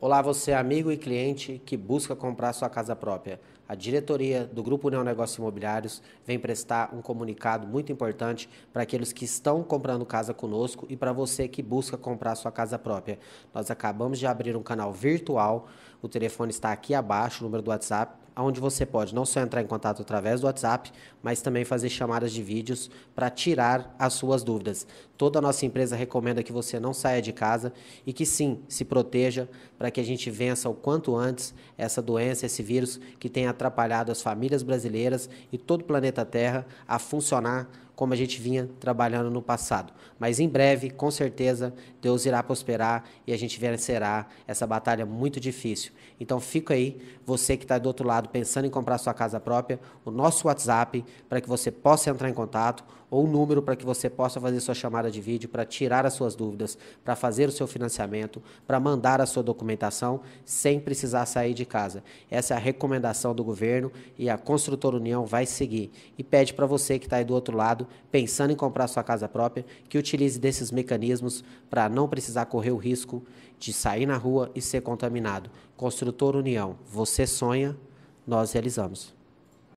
Olá, você amigo e cliente que busca comprar sua casa própria. A diretoria do Grupo União Negócios Imobiliários vem prestar um comunicado muito importante para aqueles que estão comprando casa conosco e para você que busca comprar sua casa própria. Nós acabamos de abrir um canal virtual, o telefone está aqui abaixo, o número do WhatsApp, onde você pode não só entrar em contato através do WhatsApp, mas também fazer chamadas de vídeos para tirar as suas dúvidas. Toda a nossa empresa recomenda que você não saia de casa e que sim, se proteja para que a gente vença o quanto antes essa doença, esse vírus que tem atrapalhado as famílias brasileiras e todo o planeta Terra a funcionar como a gente vinha trabalhando no passado. Mas em breve, com certeza, Deus irá prosperar e a gente vencerá essa batalha muito difícil. Então fica aí, você que está do outro lado pensando em comprar sua casa própria, o nosso WhatsApp para que você possa entrar em contato ou número para que você possa fazer sua chamada de vídeo, para tirar as suas dúvidas, para fazer o seu financiamento, para mandar a sua documentação sem precisar sair de casa. Essa é a recomendação do governo e a Construtora União vai seguir. E pede para você que está aí do outro lado, pensando em comprar sua casa própria, que utilize desses mecanismos para não precisar correr o risco de sair na rua e ser contaminado. Construtora União, você sonha, nós realizamos.